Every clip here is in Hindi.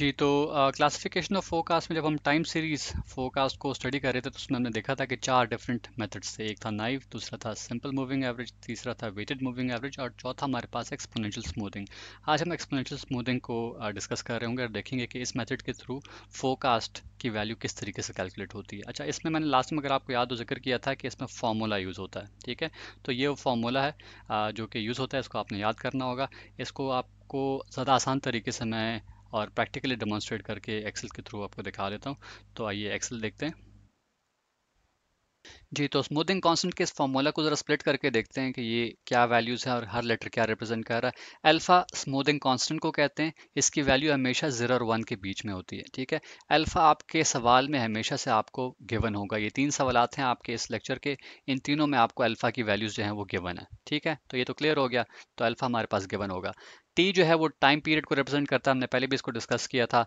जी तो क्लासिफिकेशन ऑफ फोकास्ट में जब हम टाइम सीरीज फ़ोकास्ट को स्टडी कर रहे थे तो उसमें हमने देखा था कि चार डिफरेंट मेथड्स थे एक था नाइव दूसरा था सिंपल मूविंग एवरेज तीसरा था वेटेड मूविंग एवरेज और चौथा हमारे पास एक्सपोनेंशियल स्मूथिंग आज हम एक्सपोनेंशियल स्मूथिंग को डिस्कस कर रहे होंगे और देखेंगे कि इस मेथड के थ्रू फोकास्ट की वैल्यू किस तरीके से कैलकुलेट होती है अच्छा इसमें मैंने लास्ट में अगर आपको याद हो जिक्र किया था कि इसमें फार्मूला यूज़ होता है ठीक है तो ये वो फार्मूला है जो कि यूज़ होता है इसको आपने याद करना होगा इसको आपको ज़्यादा आसान तरीके से मैं और प्रैक्टिकली डेमोन्स्ट्रेट करके एक्सेल के थ्रू आपको दिखा देता हूँ तो आइए एक्सेल देखते हैं जी तो स्मूथिंग कांस्टेंट के इस फॉर्मूला को ज़रा स्प्लिट करके देखते हैं कि ये क्या वैल्यूज़ है और हर लेटर क्या रिप्रेजेंट कर रहा है अल्फ़ा स्मूथिंग कांस्टेंट को कहते हैं इसकी वैल्यू हमेशा ज़ीरो और वन के बीच में होती है ठीक है अल्फ़ा आपके सवाल में हमेशा से आपको गिवन होगा ये तीन सवाल हैं आपके इस लेक्चर के इन तीनों में आपको अल्फ़ा की वैल्यूज़ जो हैं वो गिवन है ठीक है तो ये तो क्लियर हो गया तो अल्फ़ा हमारे पास गिवन होगा टी जो है वो टाइम पीरियड को रिप्रेजेंट करता है हमने पहले भी इसको डिस्कस किया था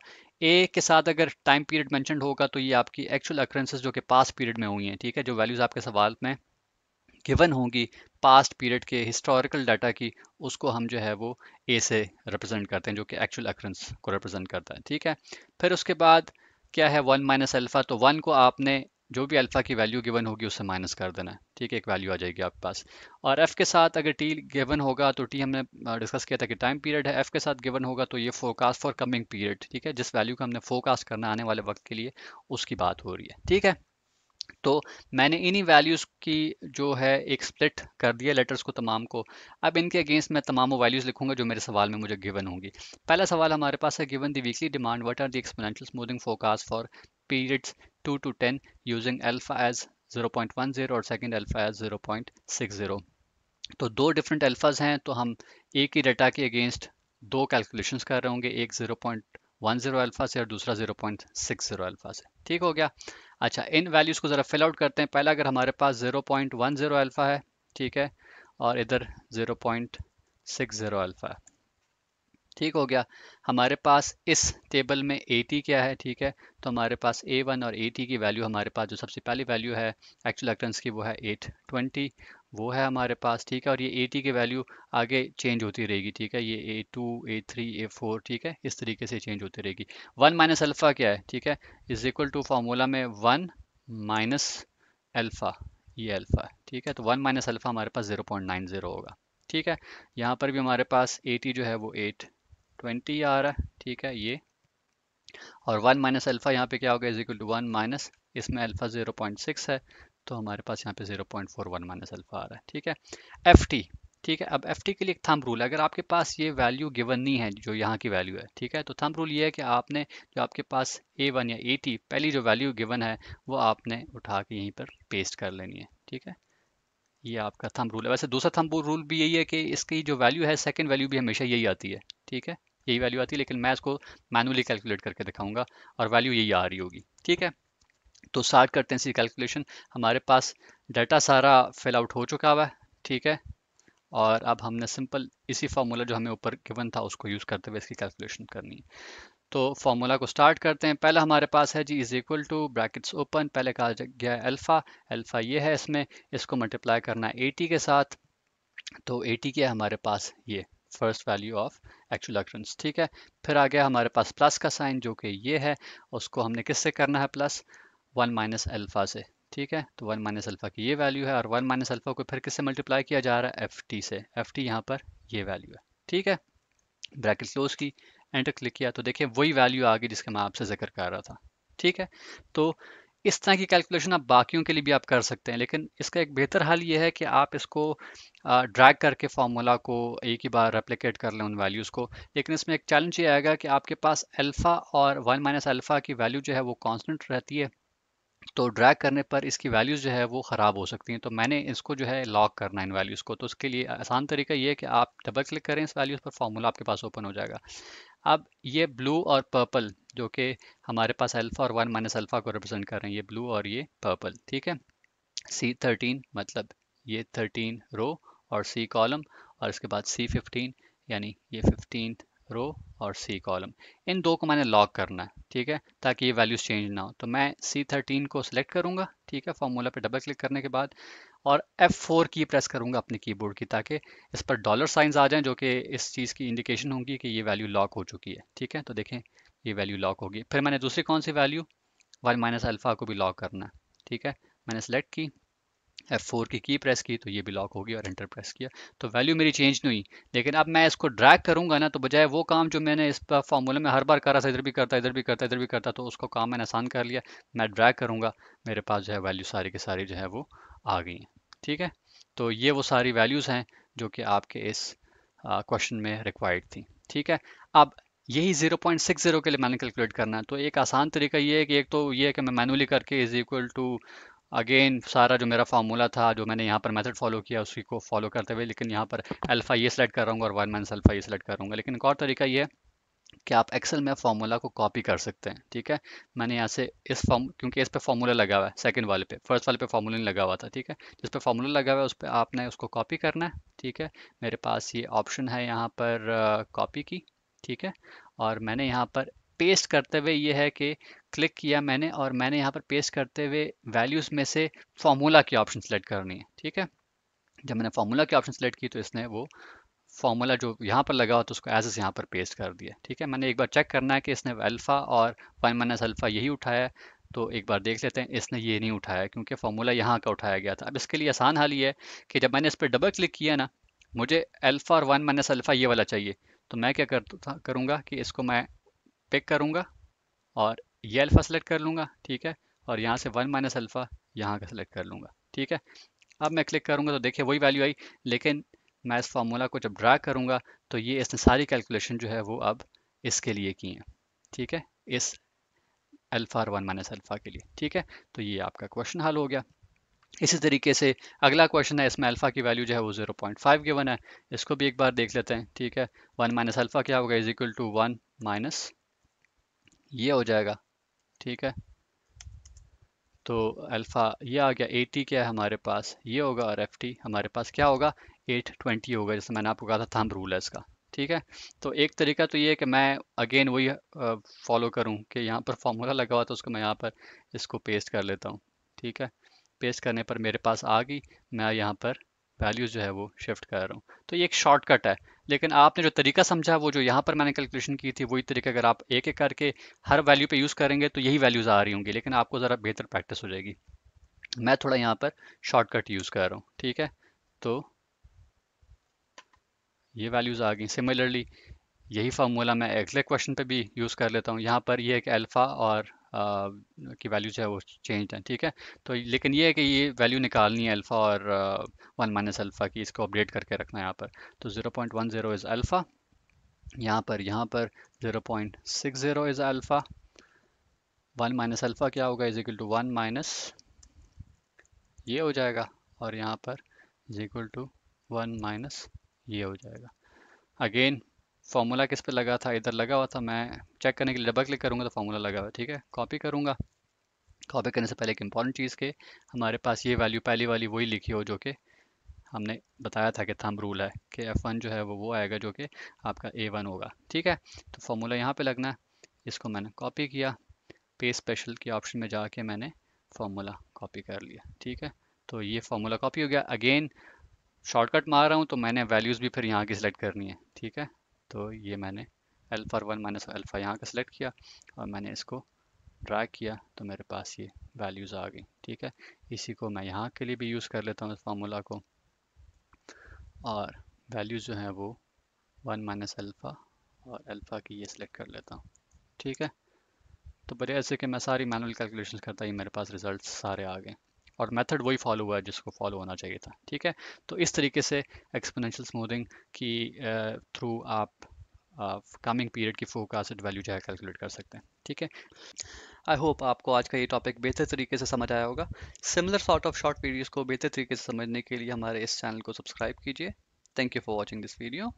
ए के साथ अगर टाइम पीरियड मैंशन होगा तो ये आपकी एक्चुअल अक्रेंसेज जो कि पास पीरियड में हुई हैं ठीक है जो वैल्यू वैल्यूज़ आपके सवाल में गिवन होंगी पास्ट पीरियड के हिस्टोरिकल डाटा की उसको हम जो है वो ए से रिप्रेजेंट करते हैं जो कि एक्चुअल अक्रेंस को रिप्रेजेंट करता है ठीक है फिर उसके बाद क्या है वन माइनस अल्फ़ा तो वन को आपने जो भी अल्फ़ा की वैल्यू गिवन होगी उससे माइनस कर देना है ठीक है एक वैल्यू आ जाएगी आपके पास और एफ़ के साथ अगर टी गिवन होगा तो टी हमने डिस्कस किया था कि टाइम पीरियड है एफ़ के साथ गिवन होगा तो ये फोकास्ट फॉर कमिंग पीरियड ठीक है जिस वैल्यू का हमने फोकास्ट करना आने वाले वक्त के लिए उसकी बात हो रही है ठीक है तो मैंने इन्हीं वैल्यूज़ की जो है एक स्प्लिट कर दिया लेटर्स को तमाम को अब इनके अगेंस्ट मैं तमाम वो वैल्यूज़ लिखूंगा जो मेरे सवाल में मुझे गिवन होंगी पहला सवाल हमारे पास है given the weekly demand what are the exponential smoothing forecast for periods two to ten using alpha as zero और सेकेंड एल्फा एज ज़ीरो तो दो डिफरेंट अल्फाज हैं तो हम एक ही डाटा के अगेंस्ट दो कैलकुलेशन कर रहे होंगे एक जीरो अल्फा से और दूसरा ज़ीरो अल्फा से ठीक हो गया अच्छा इन वैल्यूज़ को ज़रा फिल आउट करते हैं पहला अगर हमारे पास 0.10 अल्फा है ठीक है और इधर 0.60 अल्फा है ठीक हो गया हमारे पास इस टेबल में टी क्या है ठीक है तो हमारे पास वन और टी की वैल्यू हमारे पास जो सबसे पहली वैल्यू है एक्चुअल एक्टेंस की वो है ट्वेंटी वो है हमारे पास ठीक है और ये टी की वैल्यू आगे चेंज होती रहेगी ठीक है ये A A two three A four ठीक है इस तरीके से चेंज होती रहेगी वन माइनस अल्फ़ा क्या है ठीक है इज इक्वल टू फार्मूला में वन माइनस अल्फ़ा ये अल्फ़ा ठीक है तो वन माइनस अल्फ़ा हमारे पास ज़ीरो पॉइंट नाइन जीरो होगा ठीक है यहाँ पर भी हमारे पास टी जो है वो एट ट्वेंटी आ रहा है ठीक है ये और वन माइनस अल्फ़ा यहाँ पे क्या होगा is equal to one minus इसमें अल्फ़ा ज़ीरो पॉइंट सिक्स है तो हमारे पास यहाँ पे zero point four one minus alpha आ रहा है ठीक है एफ टी ठीक है अब एफ टी के लिए एक थम रूल है अगर आपके पास ये वैल्यू गिवन नहीं है जो यहाँ की वैल्यू है ठीक है तो थम रूल ये है कि आपने जो आपके पास ए वन या ए टी पहली जो वैल्यू गिवन है वो आपने उठा के यहीं पर पेस्ट कर लेनी है ठीक है ये आपका थम रूल है वैसे दूसरा थम रूल भी यही है कि इसकी जो वैल्यू है सेकेंड वैल्यू भी हमेशा यही आती है ठीक है यही वैल्यू आती है लेकिन मैं इसको मैनुअली कैलकुलेट करके दिखाऊंगा और वैल्यू यही आ रही होगी ठीक है तो स्टार्ट करते हैं इसी कैलकुलेशन हमारे पास डाटा सारा फिल आउट हो चुका हुआ है ठीक है और अब हमने सिंपल इसी फार्मूला जो हमें ऊपर गिवन था उसको यूज़ करते हुए इसकी कैलकुलेशन करनी है तो फार्मूला को स्टार्ट करते हैं पहला हमारे पास है G is equal to brackets open पहले कहा गया है अल्फ़ा अल्फ़ा ये है इसमें इसको मल्टीप्लाई करना है 80 के साथ तो 80 क्या है हमारे पास ये first value of actual occurrence ठीक है फिर आ गया हमारे पास प्लस का साइन जो कि ये है उसको हमने किससे करना है प्लस वन माइनस अल्फ़ा से ठीक है तो वन माइनस अल्फ़ा की ये वैल्यू है और वन माइनस अल्फ़ा को फिर किससे मल्टीप्लाई किया जा रहा है एफ टी से एफ टी यहाँ पर ये वैल्यू है ठीक है ब्रैकेट क्लोज की एंटर क्लिक किया तो देखिए वही वैल्यू आ गई जिसका मैं आपसे जिक्र कर रहा था ठीक है तो इस तरह की कैलकुलेशन आप बाकियों के लिए भी आप कर सकते हैं लेकिन इसका एक बेहतर हल ये है कि आप इसको ड्रैग करके फार्मूला को एक ही बार रेप्लिकेट कर लें उन वैल्यूज़ को लेकिन इसमें एक चैलेंज ये आएगा कि आपके पास अल्फ़ा और वन माइनस अल्फ़ा की वैल्यू जो है वो कॉन्सटेंट रहती है तो ड्रैग करने पर इसकी वैल्यूज़ जो है वो ख़राब हो सकती हैं तो मैंने इसको जो है लॉक करना है इन वैल्यूज़ को तो उसके लिए आसान तरीका ये है कि आप डबल क्लिक करें इस वैल्यूज़ पर फार्मूला आपके पास ओपन हो जाएगा अब ये ब्लू और पर्पल जो कि हमारे पास अल्फा और वन माइनस अल्फा को रिप्रेजेंट कर रहे हैं ये ब्लू और ये पर्पल ठीक है सी थर्टीन मतलब ये थर्टीन रो और सी कॉलम और इसके बाद सी फिफ्टीन यानी ये फिफ्टीन रो और सी कॉलम इन दो को मैंने लॉक करना है ठीक है ताकि ये वैल्यूज चेंज ना हो तो मैं सी थर्टीन को सिलेक्ट करूँगा ठीक है फॉर्मूला पे डबल क्लिक करने के बाद और F4 की प्रेस करूँगा अपने कीबोर्ड की ताकि इस पर डॉलर साइंस आ जाएं जो कि इस चीज़ की इंडिकेशन होगी कि ये वैल्यू लॉक हो चुकी है ठीक है तो देखें ये वैल्यू लॉक होगी फिर मैंने दूसरी कौन सी वैल्यू वन माइनस अल्फ़ा को भी लॉक करना है ठीक है मैंने सेलेक्ट की F4 की की प्रेस की तो ये भी लॉक होगी और एंटर प्रेस किया तो वैल्यू मेरी चेंज नहीं हुई लेकिन अब मैं इसको ड्रैग करूंगा ना तो बजाय वो काम जो मैंने इस फॉर्मूले में हर बार करा था इधर भी करता इधर भी करता इधर भी करता तो उसको काम मैंने आसान कर लिया मैं ड्रैग करूंगा मेरे पास जो है वैल्यू सारी की सारी जो है वो आ गई हैं ठीक है तो ये वो सारी वैल्यूज़ हैं जो कि आपके इस क्वेश्चन में रिक्वायर्ड थी ठीक है अब यही 0.60 के लिए मैंने कैलकुलेट करना है तो एक आसान तरीका ये है कि एक तो ये है कि मैं मैनुअली करके इज़ इक्वल टू अगेन सारा जो मेरा फार्मूला था जो मैंने यहाँ पर मेथड फॉलो किया उसी को फॉलो करते हुए लेकिन यहाँ पर अल्फ़ा ये सेलेक्ट कर रहा हूँ और वन माइनस अल्फ़ा ये सेलेक्ट करूँगा लेकिन एक और तरीका ये है कि आप एक्सेल में फॉर्मूला को कॉपी कर सकते हैं ठीक है मैंने यहाँ से इस फॉर्म क्योंकि इस पे फॉर्मूला लगा हुआ है सेकंड वाले पे फर्स्ट वाले पे फॉर्मूला नहीं लगा हुआ था ठीक है जिस पे फॉर्मूला लगा हुआ है उस पर आपने उसको कॉपी करना है ठीक है मेरे पास ये ऑप्शन है यहाँ पर कॉपी की ठीक है और मैंने यहाँ पर पेस्ट करते हुए ये है कि क्लिक किया मैंने और मैंने यहाँ पर पेस्ट करते हुए वैल्यूज़ में से फॉर्मूला की ऑप्शन सेलेक्ट करनी है ठीक है जब मैंने फार्मूला की ऑप्शन सेलेक्ट की तो इसने वो फॉर्मूला जो यहाँ पर लगा हो तो उसको एज एस यहाँ पर पेस्ट कर दिया ठीक है मैंने एक बार चेक करना है कि इसने अल्फ़ा और वन माइनस अल्फ़ा यही उठाया तो एक बार देख लेते हैं इसने ये नहीं उठाया क्योंकि फार्मूला यहाँ का उठाया गया था अब इसके लिए आसान हाल ये है कि जब मैंने इस पर डबल क्लिक किया ना मुझे अल्फ़ा और वन माइनस अल्फ़ा ये वाला चाहिए तो मैं क्या करूँगा कि इसको मैं पिक करूँगा और ये अल्फ़ा सेलेक्ट कर लूँगा ठीक है और यहाँ से वन माइनस अल्फ़ा यहाँ का सेलेक्ट कर लूँगा ठीक है अब मैं क्लिक करूँगा तो देखिए वही वैल्यू आई लेकिन मैं इस फार्मूला को जब ड्रा करूँगा तो ये इसने सारी कैलकुलेशन जो है वो अब इसके लिए की हैं ठीक है इस अल्फ़ा और वन माइनस अल्फ़ा के लिए ठीक है तो ये आपका क्वेश्चन हल हो गया इसी तरीके से अगला क्वेश्चन है इसमें अल्फ़ा की वैल्यू जो है वो जीरो पॉइंट के वन है इसको भी एक बार देख लेते हैं ठीक है वन माइनस अल्फ़ा क्या होगा is equal to one minus ये हो जाएगा ठीक है तो अल्फ़ा ये आ गया ए टी क्या है हमारे पास ये होगा और एफ टी हमारे पास क्या होगा एट ट्वेंटी होगा जैसे मैंने आपको कहा था थम रूल है इसका ठीक है तो एक तरीका तो ये है कि मैं अगेन वही फॉलो करूँ कि यहाँ पर फॉर्मूला लगा हुआ था उसको मैं यहाँ पर इसको पेस्ट कर लेता हूँ ठीक है पेस्ट करने पर मेरे पास आ गई मैं यहाँ पर वैल्यूज़ जो है वो शिफ्ट कर रहा हूँ तो ये एक शॉर्टकट है लेकिन आपने जो तरीका समझा वो जो यहाँ पर मैंने कैलकुलेशन की थी वही तरीका अगर आप एक एक करके हर वैल्यू पे यूज़ करेंगे तो यही वैल्यूज़ आ रही होंगी लेकिन आपको ज़रा बेहतर प्रैक्टिस हो जाएगी मैं थोड़ा यहाँ पर शॉर्टकट यूज़ कर रहा हूँ ठीक है तो ये वैल्यूज़ आ गई सिमिलरली यही फार्मूला मैं अगले क्वेश्चन पे भी यूज़ कर लेता हूँ यहाँ पर ये एक अल्फ़ा और आ, की वैल्यूज है वो चेंज है ठीक है तो लेकिन ये है कि ये वैल्यू निकालनी है अल्फ़ा और वन माइनस अल्फ़ा की इसको अपडेट करके रखना है यहाँ पर तो zero point one zero is alpha यहाँ पर यहाँ पर zero point six zero is alpha one minus alpha क्या होगा is equal to one minus ये हो जाएगा और यहाँ पर is equal to one minus ये हो जाएगा अगेन फार्मूला किस पे लगा था इधर लगा हुआ था मैं चेक करने के लिए डबल क्लिक करूँगा तो फार्मूला लगा हुआ ठीक है कॉपी करूँगा कॉपी करने से पहले एक इंपॉर्टेंट चीज़ के हमारे पास ये वैल्यू पहली वाली वही लिखी हो जो कि हमने बताया था कि थम रूल है कि एफ वन जो है वो वो आएगा जो कि आपका ए वन होगा ठीक है तो फार्मूला यहाँ पे लगना है इसको मैंने कॉपी किया पे स्पेशल के ऑप्शन में जाके मैंने फार्मूला कॉपी कर लिया ठीक है तो ये फार्मूला कॉपी हो गया अगेन शॉर्टकट मार रहा हूँ तो मैंने वैल्यूज़ भी फिर यहाँ की सिलेक्ट करनी है ठीक है तो ये मैंने अल्फ़ा वन माइनस अल्फ़ा यहाँ का सिलेक्ट किया और मैंने इसको ड्रैग किया तो मेरे पास ये वैल्यूज़ आ गई ठीक है इसी को मैं यहाँ के लिए भी यूज़ कर लेता हूँ इस फार्मूला को और वैल्यूज़ जो हैं वो वन माइनस अल्फ़ा और अल्फ़ा की ये सिलेक्ट कर लेता हूँ ठीक है तो बड़े ऐसे कि मैं सारी मैनुअल कैलकुलेशन करता ही मेरे पास रिजल्ट सारे आ गए और मेथड वही फॉलो हुआ है जिसको फॉलो होना चाहिए था ठीक है तो इस तरीके से एक्सपोनेंशियल स्मूदिंग की थ्रू आप कमिंग पीरियड की फोकास्ट वैल्यू जो है कैलकुलेट कर सकते हैं ठीक है आई होप आपको आज का ये टॉपिक बेहतर तरीके से समझ आया होगा similar sort of short videos को बेहतर तरीके से समझने के लिए हमारे इस चैनल को सब्सक्राइब कीजिए thank you for watching this video